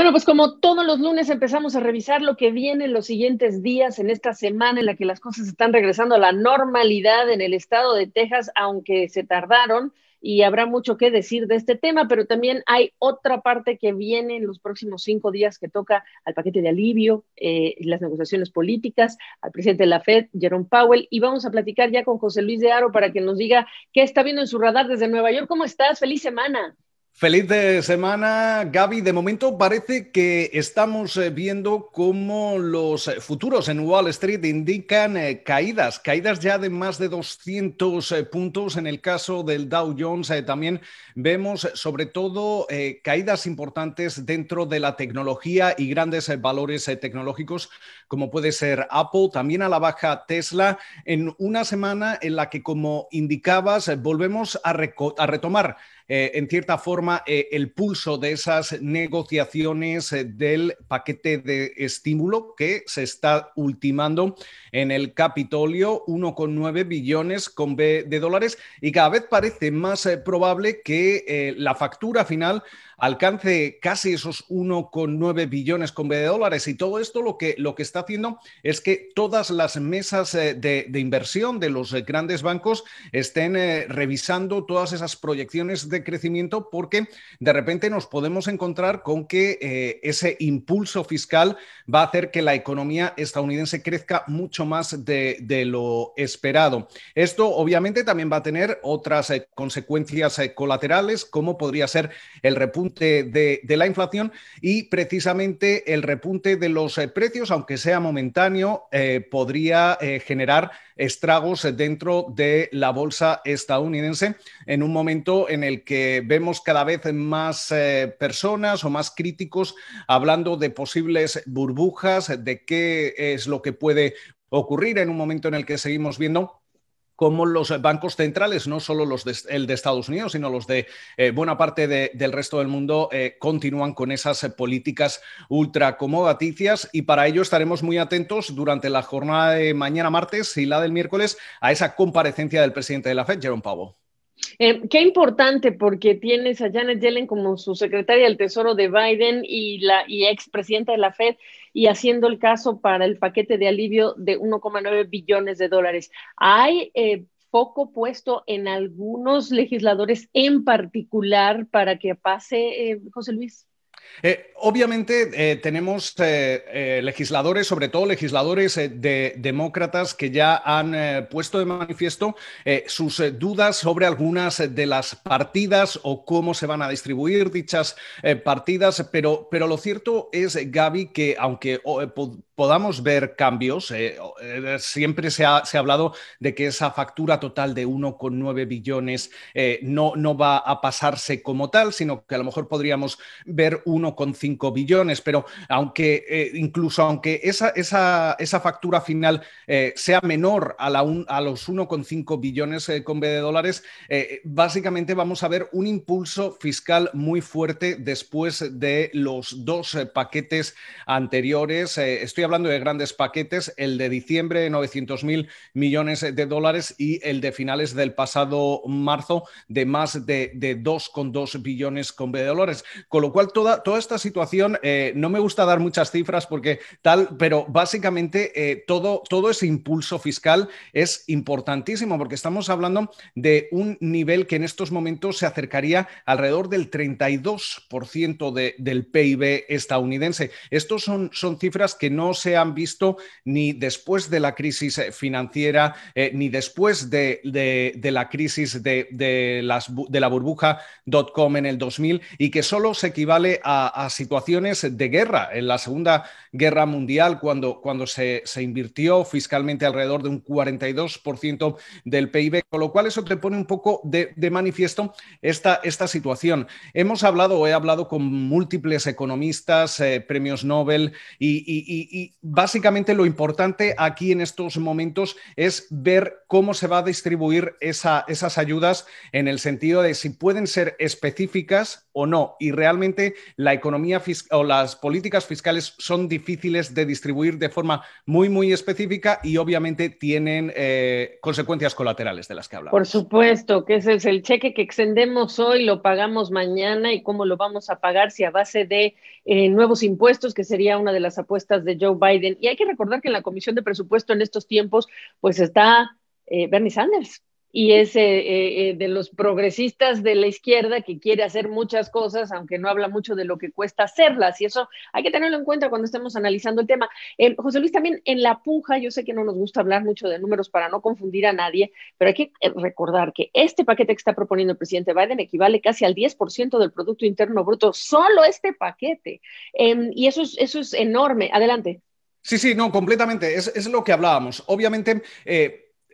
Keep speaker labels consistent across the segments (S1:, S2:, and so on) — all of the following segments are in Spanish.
S1: Bueno, pues como todos los lunes empezamos a revisar lo que viene en los siguientes días, en esta semana en la que las cosas están regresando a la normalidad en el estado de Texas, aunque se tardaron y habrá mucho que decir de este tema, pero también hay otra parte que viene en los próximos cinco días que toca al paquete de alivio, eh, las negociaciones políticas, al presidente de la Fed, Jerome Powell, y vamos a platicar ya con José Luis de Aro para que nos diga qué está viendo en su radar desde Nueva York. ¿Cómo estás? Feliz semana.
S2: Feliz de semana, Gaby. De momento parece que estamos eh, viendo cómo los futuros en Wall Street indican eh, caídas, caídas ya de más de 200 eh, puntos. En el caso del Dow Jones también vemos sobre todo caídas importantes dentro de la tecnología y grandes valores tecnológicos como puede ser Apple, también a la baja Tesla, en una semana en la que, como indicabas, volvemos a retomar eh, en cierta forma, eh, el pulso de esas negociaciones eh, del paquete de estímulo que se está ultimando en el Capitolio, 1,9 billones con B de dólares, y cada vez parece más probable que la factura final alcance casi esos 1,9 billones con B de dólares. Y todo esto lo que, lo que está haciendo es que todas las mesas de, inversión de los grandes bancos estén revisando todas esas proyecciones de crecimiento porque de repente nos podemos encontrar con que eh, ese impulso fiscal va a hacer que la economía estadounidense crezca mucho más de, lo esperado. Esto obviamente también va a tener otras eh, consecuencias eh, colaterales, como podría ser el repunte de, la inflación y precisamente el repunte de los precios, aunque sea momentáneo, podría generar estragos dentro de la bolsa estadounidense en un momento en el que que vemos cada vez más eh, personas o más críticos hablando de posibles burbujas, de qué es lo que puede ocurrir en un momento en el que seguimos viendo cómo los bancos centrales, no solo los de, el de Estados Unidos, sino los de eh, buena parte del resto del mundo, eh, continúan con esas políticas ultracomodaticias y para ello estaremos muy atentos durante la jornada de mañana martes y la del miércoles a esa comparecencia del presidente de la Fed, Jerome Powell.
S1: Em, qué importante porque tienes a Janet Yellen como su secretaria del Tesoro de Biden y la y expresidenta de la Fed y haciendo el caso para el paquete de alivio de 1,9 billones de dólares. ¿Hay eh, foco puesto en algunos legisladores en particular para que pase, eh, José Luis?
S2: Eh, obviamente eh, tenemos eh, legisladores, sobre todo legisladores de, demócratas, que ya han puesto de manifiesto sus dudas sobre algunas de las partidas o cómo se van a distribuir dichas partidas, pero, pero, lo cierto es, Gaby, que aunque podamos ver cambios. Eh, eh, siempre se ha, se ha, hablado de que esa factura total de 1,9 billones eh, no, no, va a pasarse como tal, sino que a lo mejor podríamos ver 1,5 billones, pero aunque incluso aunque esa, esa, esa factura final sea menor a, la a los 1,5 billones con B de dólares, básicamente vamos a ver un impulso fiscal muy fuerte después de los dos paquetes anteriores. estoy hablando de grandes paquetes, el de diciembre 900 mil millones de dólares y el de finales del pasado marzo de más de, de 2,2 billones con de dólares. Con lo cual, toda, toda esta situación, eh, no me gusta dar muchas cifras porque tal, pero básicamente eh, todo, todo ese impulso fiscal es importantísimo porque estamos hablando de un nivel que en estos momentos se acercaría alrededor del 32% de, del PIB estadounidense. Estos son, son cifras que no se han visto ni después de la crisis eh, financiera, eh, ni después de, la crisis de, las, de la burbuja .com en el 2000 y que solo se equivale a, situaciones de guerra. En la Segunda Guerra Mundial, cuando, cuando se, invirtió fiscalmente alrededor de un 42% del PIB, con lo cual eso te pone un poco de, manifiesto esta, esta situación. Hemos hablado he hablado con múltiples economistas, eh, premios Nobel y básicamente lo importante aquí en estos momentos es ver cómo se va a distribuir esas ayudas en el sentido de si pueden ser específicas o no. Y realmente la economía o las políticas fiscales son difíciles de distribuir de forma muy, muy específica y obviamente tienen eh, consecuencias colaterales de las que hablamos.
S1: Por supuesto, que ese es el cheque que extendemos hoy, lo pagamos mañana y cómo lo vamos a pagar si a base de eh, nuevos impuestos, que sería una de las apuestas de Joe Biden. Y hay que recordar que en la Comisión de Presupuesto en estos tiempos, pues está eh, Bernie Sanders, y es eh, eh, eh, de los progresistas de la izquierda que quiere hacer muchas cosas, aunque no habla mucho de lo que cuesta hacerlas, y eso hay que tenerlo en cuenta cuando estemos analizando el tema. José Luis, también en la puja, yo sé que no nos gusta hablar mucho de números para no confundir a nadie, pero hay que recordar que este paquete que está proponiendo el presidente Biden equivale casi al 10% del Producto Interno Bruto, solo este paquete, em, y eso es, eso es enorme. Adelante.
S2: Sí, sí, no, completamente. Es, es lo que hablábamos. Obviamente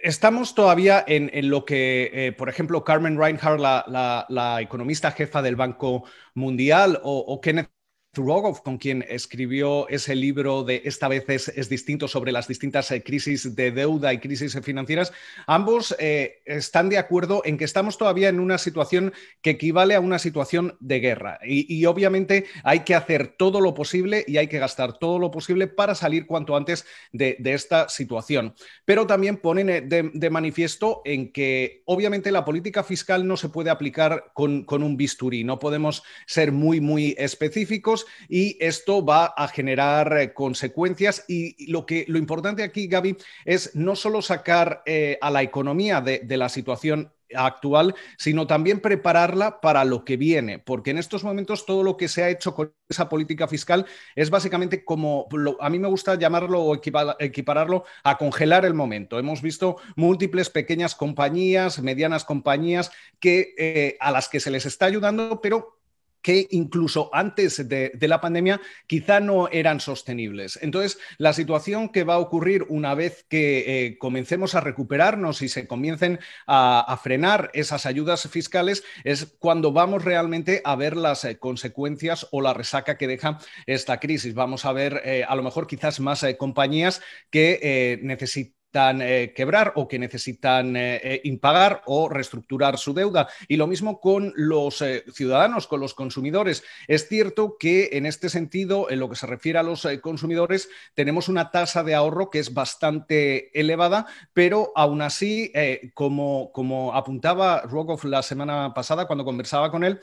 S2: estamos todavía en, en lo que, eh, por ejemplo, Carmen Reinhardt, la, la, economista jefa del Banco Mundial, o Kenneth Rogoff con quien escribió ese libro de Esta vez es, distinto sobre las distintas eh, crisis de deuda y crisis financieras, ambos eh, están de acuerdo en que estamos todavía en una situación que equivale a una situación de guerra. Y, obviamente hay que hacer todo lo posible y hay que gastar todo lo posible para salir cuanto antes de, esta situación. Pero también ponen eh, de, manifiesto en que obviamente la política fiscal no se puede aplicar con, con un bisturí, no podemos ser muy, muy específicos y esto va a generar eh, consecuencias y lo, que, lo importante aquí, Gaby, es no solo sacar eh, a la economía de, la situación actual, sino también prepararla para lo que viene, porque en estos momentos todo lo que se ha hecho con esa política fiscal es básicamente como, a mí me gusta llamarlo o equipararlo a congelar el momento. Hemos visto múltiples pequeñas compañías, medianas compañías, que, eh, a las que se les está ayudando, pero que incluso antes de, la pandemia quizá no eran sostenibles. Entonces, la situación que va a ocurrir una vez que eh, comencemos a recuperarnos y se comiencen a, frenar esas ayudas fiscales es cuando vamos realmente a ver las eh, consecuencias o la resaca que deja esta crisis. Vamos a ver, eh, a lo mejor quizás más compañías que necesitan necesitan eh, quebrar o que necesitan eh, eh, impagar o reestructurar su deuda. Y lo mismo con los ciudadanos, con los consumidores. Es cierto que en este sentido, en lo que se refiere a los consumidores, tenemos una tasa de ahorro que es bastante elevada, pero aún así, como, como apuntaba Rogoff la semana pasada cuando conversaba con él,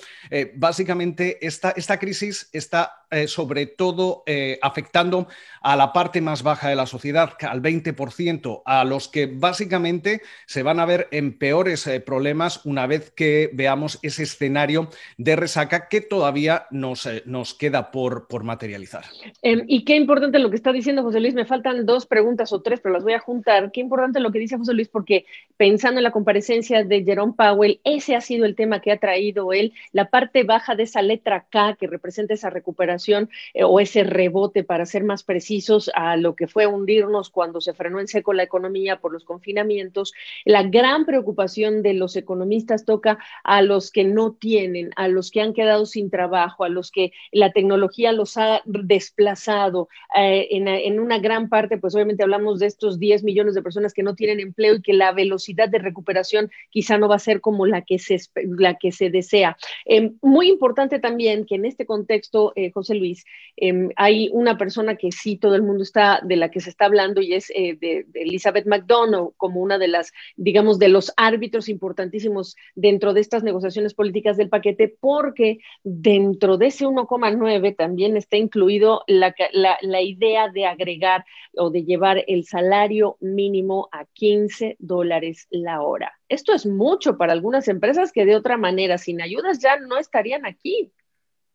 S2: básicamente esta, esta crisis está sobre todo afectando a la parte más baja de la sociedad, al 20% a los que básicamente se van a ver en peores eh, problemas una vez que veamos ese escenario de resaca que todavía nos, eh, nos queda por, por materializar.
S1: Em, y qué importante lo que está diciendo José Luis, me faltan dos preguntas o tres, pero las voy a juntar. Qué importante lo que dice José Luis, porque pensando en la comparecencia de Jerome Powell, ese ha sido el tema que ha traído él, la parte baja de esa letra K que representa esa recuperación eh, o ese rebote, para ser más precisos, a lo que fue hundirnos cuando se frenó en seco la economía por los confinamientos, la gran preocupación de los economistas toca a los que no tienen, a los que han quedado sin trabajo, a los que la tecnología los ha desplazado. Eh, en, una gran parte, pues obviamente hablamos de estos 10 millones de personas que no tienen empleo y que la velocidad de recuperación quizá no va a ser como la que se, la que se desea. Em, muy importante también que en este contexto, eh, José Luis, em, hay una persona que sí todo el mundo está, de la que se está hablando y es eh, de, de Elizabeth McDonald, como una de las, digamos, de los árbitros importantísimos dentro de estas negociaciones políticas del paquete, porque dentro de ese 1,9 también está incluido la, la idea de agregar o de llevar el salario mínimo a 15 dólares la hora. Esto es mucho para algunas empresas que de otra manera, sin ayudas, ya no estarían aquí.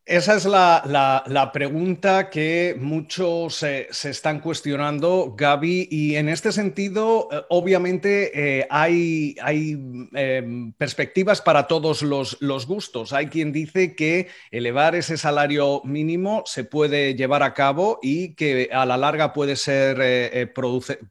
S2: Esa es la, pregunta que muchos se, están cuestionando, Gaby, y en este sentido, eh, obviamente, eh, hay, hay em, perspectivas para todos los, gustos. Hay quien dice que elevar ese salario mínimo se puede llevar a cabo y que a la larga puede ser eh,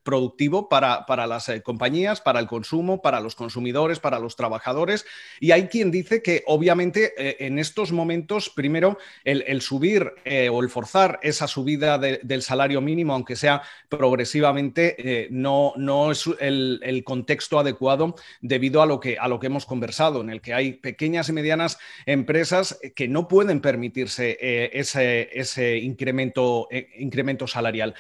S2: productivo para, para las compañías, para el consumo, para los consumidores, para los trabajadores. Y hay quien dice que, obviamente, en estos momentos, primero, el, subir eh, o el forzar esa subida del salario mínimo, aunque sea progresivamente, eh, no, no es el, contexto adecuado debido a lo, que, a lo que hemos conversado, en el que hay pequeñas y medianas empresas que no pueden permitirse eh, ese, ese incremento, incremento salarial.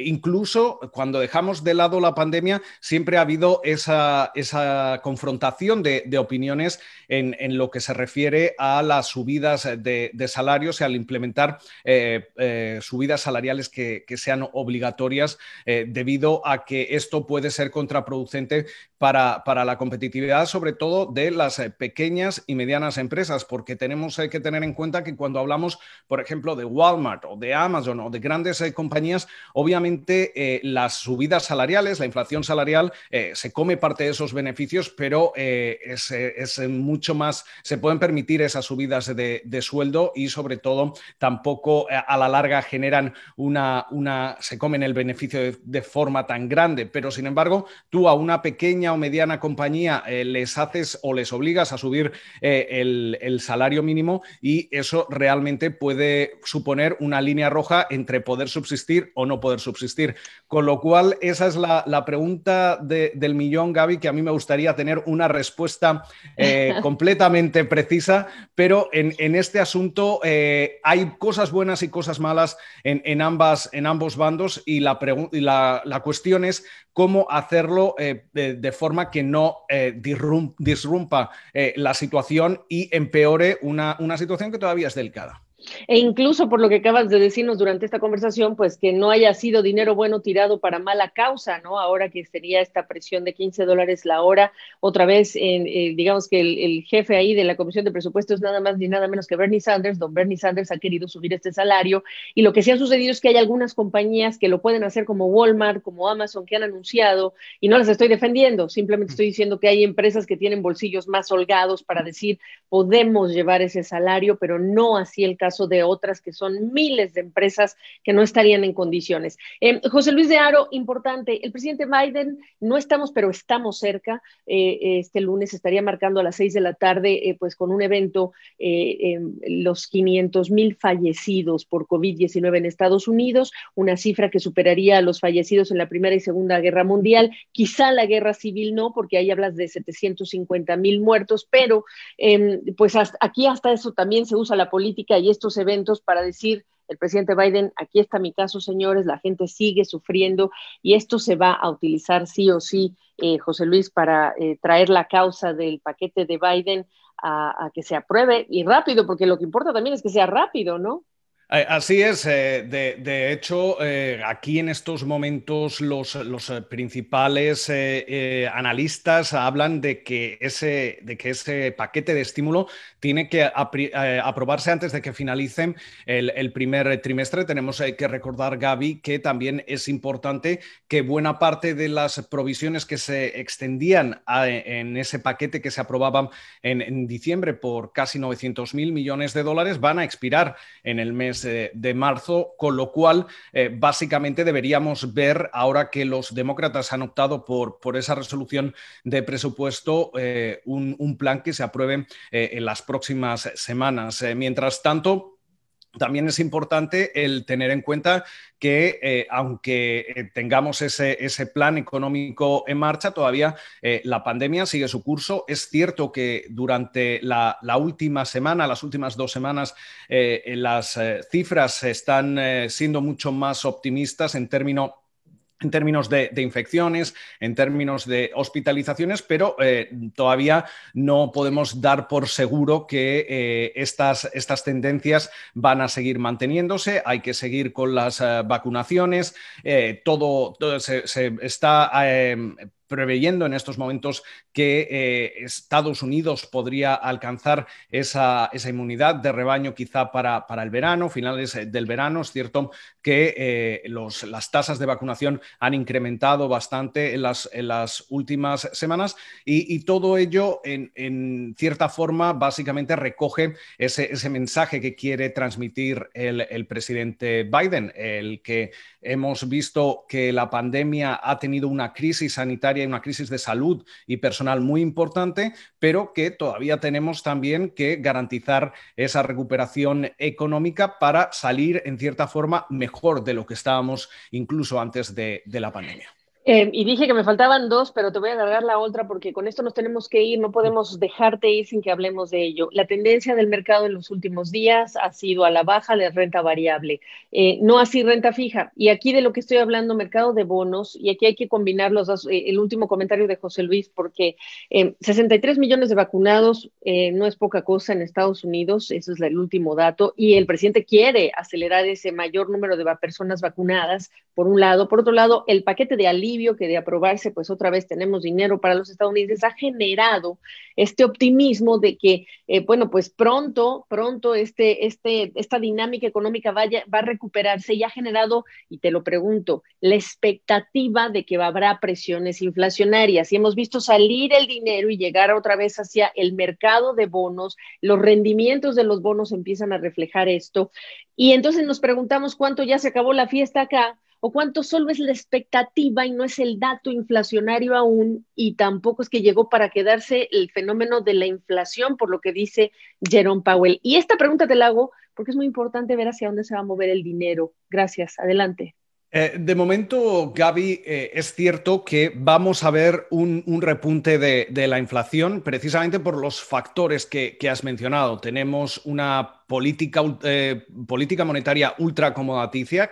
S2: incluso cuando dejamos de lado la pandemia, siempre ha habido esa, esa confrontación de, opiniones en, lo que se refiere a las subidas de salarios y al implementar eh, eh, subidas salariales que, sean obligatorias eh, debido a que esto puede ser contraproducente para, para, la competitividad, sobre todo de las pequeñas y medianas empresas, porque tenemos que tener en cuenta que cuando hablamos, por ejemplo, de Walmart o de Amazon o de grandes compañías, obviamente las subidas salariales, la inflación salarial, se come parte de esos beneficios, pero es, mucho más, se pueden permitir esas subidas de, de sueldo y sobre todo tampoco eh, a la larga generan una, una se comen el beneficio de, forma tan grande. Pero sin embargo, tú a una pequeña o mediana compañía eh, les haces o les obligas a subir eh, el, salario mínimo y eso realmente puede suponer una línea roja entre poder subsistir o no poder subsistir. Con lo cual, esa es la, pregunta del millón, Gaby, que a mí me gustaría tener una respuesta completamente precisa, pero en, este asunto eh, hay cosas buenas y cosas malas en, ambas, en ambos bandos y la, la, cuestión es cómo hacerlo eh, de, forma que no eh, disrumpa la situación y empeore una situación que todavía es delicada.
S1: E incluso por lo que acabas de decirnos durante esta conversación, pues que no haya sido dinero bueno tirado para mala causa, ¿no? Ahora que sería esta presión de 15 dólares la hora, otra vez, eh, digamos que el, jefe ahí de la Comisión de Presupuestos, nada más ni nada menos que Bernie Sanders, don Bernie Sanders ha querido subir este salario y lo que sí ha sucedido es que hay algunas compañías que lo pueden hacer como Walmart, como Amazon, que han anunciado y no las estoy defendiendo, simplemente estoy diciendo que hay empresas que tienen bolsillos más holgados para decir, podemos llevar ese salario, pero no así el caso o de otras que son miles de empresas que no estarían en condiciones. Eh, José Luis de Aro, importante, el presidente Biden, no estamos, pero estamos cerca. Eh, este lunes estaría marcando a las seis de la tarde, eh, pues con un evento, em, los 500 mil fallecidos por COVID-19 en Estados Unidos, una cifra que superaría a los fallecidos en la Primera y Segunda Guerra Mundial. Quizá la guerra civil no, porque ahí hablas de 750 mil muertos, pero em, pues aquí hasta eso también se usa la política y esto eventos para decir, el presidente Biden, aquí está mi caso, señores, la gente sigue sufriendo y esto se va a utilizar sí o sí, eh, José Luis, para eh, traer la causa del paquete de Biden a, a que se apruebe y rápido, porque lo que importa también es que sea rápido, ¿no?
S2: Eh, así es, eh, de, hecho, eh, aquí en estos momentos los, principales analistas hablan de que, ese, de que ese paquete de estímulo tiene que aprobarse antes de que finalicen el, primer trimestre. Tenemos que recordar, Gaby, que también es importante que buena parte de las provisiones que se extendían en ese paquete que se aprobaban en, en diciembre por casi 900 mil millones de dólares van a expirar en el mes de, marzo, con lo cual eh, básicamente deberíamos ver, ahora que los demócratas han optado por, por esa resolución de presupuesto, eh, un, un, plan que se apruebe eh, en las próximas semanas. mientras tanto, también es importante el tener en cuenta que eh, aunque eh, tengamos ese, ese, plan económico en marcha, todavía eh, la pandemia sigue su curso. Es cierto que durante la, última semana, las últimas dos semanas, las cifras están siendo mucho más optimistas en términos en términos de, infecciones, en términos de hospitalizaciones, pero eh, todavía no podemos dar por seguro que eh, estas, estas, tendencias van a seguir manteniéndose. Hay que seguir con las eh, vacunaciones. Todo, se está preveyendo en estos momentos que eh, Estados Unidos podría alcanzar esa, inmunidad de rebaño quizá para, para, el verano, finales eh, del verano. Es cierto que eh, los, las tasas de vacunación han incrementado bastante en las, en las últimas semanas y, todo ello en, cierta forma básicamente recoge ese, mensaje que quiere transmitir el presidente Biden, el que hemos visto que la pandemia ha tenido una crisis sanitaria hay una crisis de salud y personal muy importante, pero que todavía tenemos también que garantizar esa recuperación económica para salir, en cierta forma, mejor de lo que estábamos incluso antes de la pandemia.
S1: Em, y dije que me faltaban dos, pero te voy a agarrar la otra porque con esto nos tenemos que ir, no podemos dejarte ir sin que hablemos de ello. La tendencia del mercado en los últimos días ha sido a la baja de renta variable, eh, no así renta fija. Y aquí de lo que estoy hablando, mercado de bonos, y aquí hay que combinar los eh, el último comentario de José Luis, porque 63 em, millones de vacunados eh, no es poca cosa en Estados Unidos, eso es el último dato, y el presidente quiere acelerar ese mayor número de personas vacunadas, por un lado. Por otro lado, el paquete de alivio que de aprobarse, pues otra vez tenemos dinero para los estadounidenses, ha generado este optimismo de que, eh, bueno, pues pronto, pronto este, este, esta dinámica económica vaya, va a recuperarse y ha generado, y te lo pregunto, la expectativa de que habrá presiones inflacionarias. Y hemos visto salir el dinero y llegar otra vez hacia el mercado de bonos, los rendimientos de los bonos empiezan a reflejar esto. Y entonces nos preguntamos cuánto ya se acabó la fiesta acá cuánto solo es la expectativa y no es el dato inflacionario aún y tampoco es que llegó para quedarse el fenómeno de la inflación, por lo que dice Jerome Powell. Y esta pregunta te la hago porque es muy importante ver hacia dónde se va a mover el dinero. Gracias, adelante.
S2: Eh, de momento, Gaby, eh, es cierto que vamos a ver un, repunte de, la inflación precisamente por los factores que, has mencionado. Tenemos una política, eh, monetaria ultra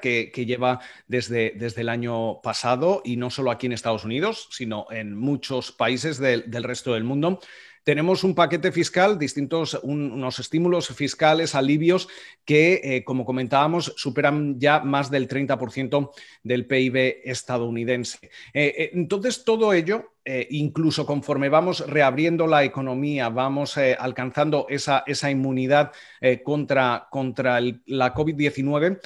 S2: que, lleva desde, el año pasado y no solo aquí en Estados Unidos, sino en muchos países del resto del mundo tenemos un paquete fiscal, distintos, unos estímulos fiscales, alivios que, eh, como comentábamos, superan ya más del 30% del PIB estadounidense. Eh, eh, entonces, todo ello incluso conforme vamos reabriendo la economía, vamos alcanzando esa, esa inmunidad contra, contra la COVID-19,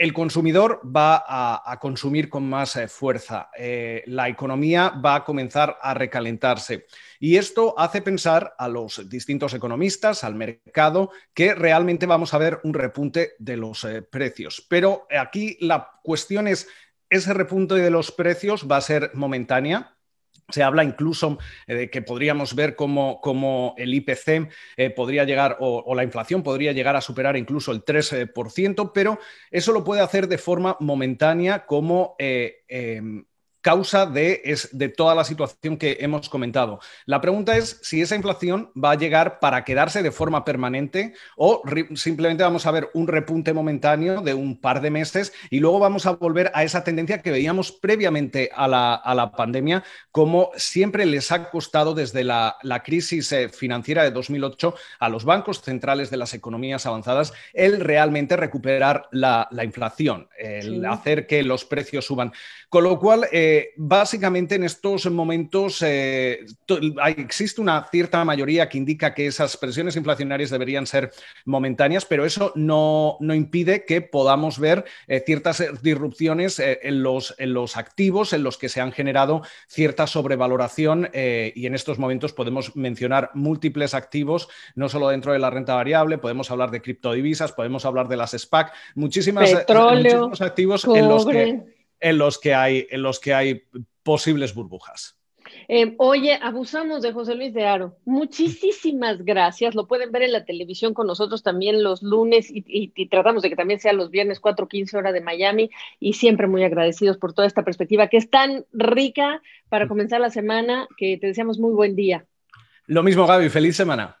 S2: el consumidor va a, consumir con más eh, fuerza, eh, la economía va a comenzar a recalentarse y esto hace pensar a los distintos economistas, al mercado, que realmente vamos a ver un repunte de los eh, precios. Pero aquí la cuestión es, ¿ese repunte de los precios va a ser momentánea? Se habla incluso eh, de que podríamos ver cómo, el IPC eh, podría llegar o, la inflación podría llegar a superar incluso el 3%, eh, pero eso lo puede hacer de forma momentánea como em, causa de, de toda la situación que hemos comentado. La pregunta es si esa inflación va a llegar para quedarse de forma permanente o simplemente vamos a ver un repunte momentáneo de un par de meses y luego vamos a volver a esa tendencia que veíamos previamente a la, pandemia, como siempre les ha costado desde la, crisis eh, financiera de 2008 a los bancos centrales de las economías avanzadas el realmente recuperar la, inflación, el hacer que los precios suban. Con lo cual, eh, básicamente en estos momentos eh, existe una cierta mayoría que indica que esas presiones inflacionarias deberían ser momentáneas, pero eso no, no impide que podamos ver eh, ciertas eh, disrupciones en los, en, los, activos en los que se han generado cierta sobrevaloración y en estos momentos podemos mencionar múltiples activos, no solo dentro de la renta variable, podemos hablar de criptodivisas, podemos hablar de las SPAC, muchísimas, muchísimos activos en los que en los que hay, en los que hay posibles burbujas.
S1: Em, oye, abusamos de José Luis de Aro. Muchísimas gracias. Lo pueden ver en la televisión con nosotros también los lunes y, tratamos de que también sea los viernes 4.15 hora de Miami y siempre muy agradecidos por toda esta perspectiva que es tan rica para mm. comenzar la semana que te deseamos muy buen día.
S2: Lo mismo, Gaby. Feliz semana.